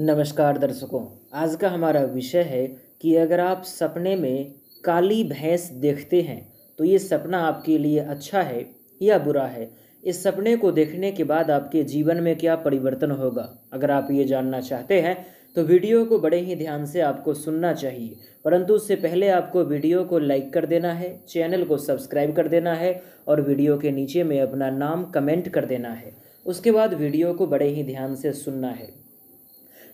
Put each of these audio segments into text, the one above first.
नमस्कार दर्शकों आज का हमारा विषय है कि अगर आप सपने में काली भैंस देखते हैं तो ये सपना आपके लिए अच्छा है या बुरा है इस सपने को देखने के बाद आपके जीवन में क्या परिवर्तन होगा अगर आप ये जानना चाहते हैं तो वीडियो को बड़े ही ध्यान से आपको सुनना चाहिए परंतु उससे पहले आपको वीडियो को लाइक कर देना है चैनल को सब्सक्राइब कर देना है और वीडियो के नीचे में अपना नाम कमेंट कर देना है उसके बाद वीडियो को बड़े ही ध्यान से सुनना है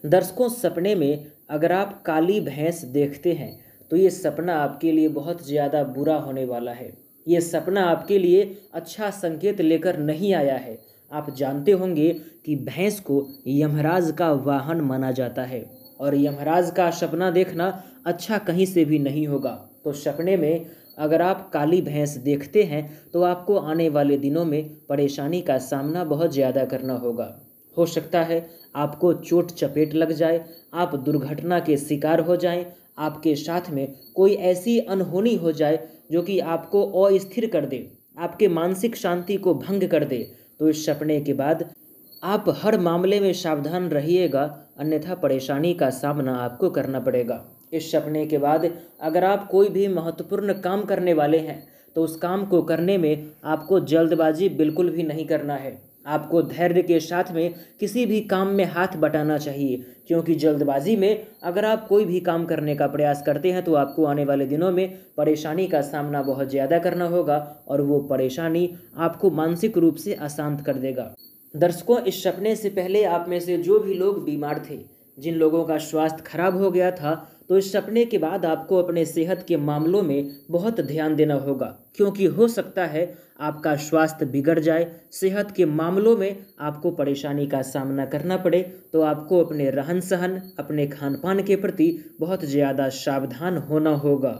दर्शकों सपने में अगर आप काली भैंस देखते हैं तो ये सपना आपके लिए बहुत ज़्यादा बुरा होने वाला है ये सपना आपके लिए अच्छा संकेत लेकर नहीं आया है आप जानते होंगे कि भैंस को यमराज का वाहन माना जाता है और यमराज का सपना देखना अच्छा कहीं से भी नहीं होगा तो सपने में अगर आप काली भैंस देखते हैं तो आपको आने वाले दिनों में परेशानी का सामना बहुत ज़्यादा करना होगा हो सकता है आपको चोट चपेट लग जाए आप दुर्घटना के शिकार हो जाएं आपके साथ में कोई ऐसी अनहोनी हो जाए जो कि आपको अस्थिर कर दे आपके मानसिक शांति को भंग कर दे तो इस सपने के बाद आप हर मामले में सावधान रहिएगा अन्यथा परेशानी का सामना आपको करना पड़ेगा इस सपने के बाद अगर आप कोई भी महत्वपूर्ण काम करने वाले हैं तो उस काम को करने में आपको जल्दबाजी बिल्कुल भी नहीं करना है आपको धैर्य के साथ में किसी भी काम में हाथ बटाना चाहिए क्योंकि जल्दबाजी में अगर आप कोई भी काम करने का प्रयास करते हैं तो आपको आने वाले दिनों में परेशानी का सामना बहुत ज़्यादा करना होगा और वो परेशानी आपको मानसिक रूप से अशांत कर देगा दर्शकों इस सपने से पहले आप में से जो भी लोग बीमार थे जिन लोगों का स्वास्थ्य खराब हो गया था तो इस सपने के बाद आपको अपने सेहत के मामलों में बहुत ध्यान देना होगा क्योंकि हो सकता है आपका स्वास्थ्य बिगड़ जाए सेहत के मामलों में आपको परेशानी का सामना करना पड़े तो आपको अपने रहन सहन अपने खान पान के प्रति बहुत ज़्यादा सावधान होना होगा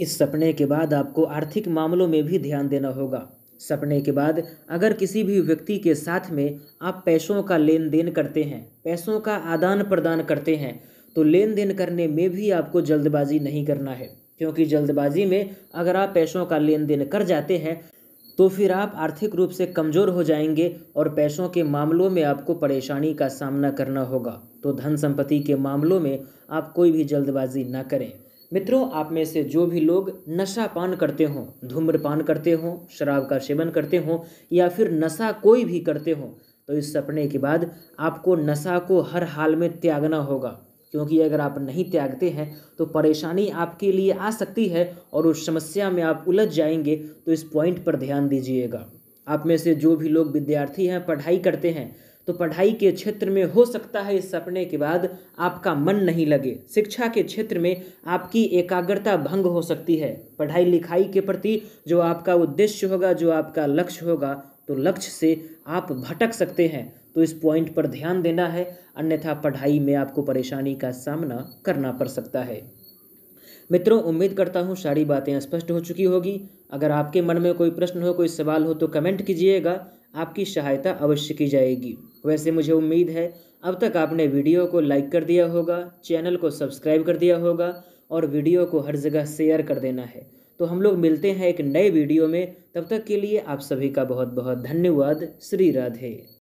इस सपने के बाद आपको आर्थिक मामलों में भी ध्यान देना होगा सपने के बाद अगर किसी भी व्यक्ति के साथ में आप पैसों का लेन देन करते हैं पैसों का आदान प्रदान करते हैं तो लेन देन करने में भी आपको जल्दबाजी नहीं करना है क्योंकि जल्दबाजी में अगर आप पैसों का लेन देन कर जाते हैं तो फिर आप आर्थिक रूप से कमज़ोर हो जाएंगे और पैसों के मामलों में आपको परेशानी का सामना करना होगा तो धन संपत्ति के मामलों में आप कोई भी जल्दबाजी ना करें मित्रों आप में से जो भी लोग नशा पान करते हों धूम्रपान करते हों शराब का सेवन करते हों या फिर नशा कोई भी करते हों तो इस सपने के बाद आपको नशा को हर हाल में त्यागना होगा क्योंकि अगर आप नहीं त्यागते हैं तो परेशानी आपके लिए आ सकती है और उस समस्या में आप उलझ जाएंगे तो इस पॉइंट पर ध्यान दीजिएगा आप में से जो भी लोग विद्यार्थी हैं पढ़ाई करते हैं तो पढ़ाई के क्षेत्र में हो सकता है इस सपने के बाद आपका मन नहीं लगे शिक्षा के क्षेत्र में आपकी एकाग्रता भंग हो सकती है पढ़ाई लिखाई के प्रति जो आपका उद्देश्य होगा जो आपका लक्ष्य होगा तो लक्ष्य से आप भटक सकते हैं तो इस पॉइंट पर ध्यान देना है अन्यथा पढ़ाई में आपको परेशानी का सामना करना पड़ सकता है मित्रों उम्मीद करता हूँ सारी बातें स्पष्ट हो चुकी होगी अगर आपके मन में कोई प्रश्न हो कोई सवाल हो तो कमेंट कीजिएगा आपकी सहायता अवश्य की जाएगी वैसे मुझे उम्मीद है अब तक आपने वीडियो को लाइक कर दिया होगा चैनल को सब्सक्राइब कर दिया होगा और वीडियो को हर जगह शेयर कर देना है तो हम लोग मिलते हैं एक नए वीडियो में तब तक के लिए आप सभी का बहुत बहुत धन्यवाद श्री राधे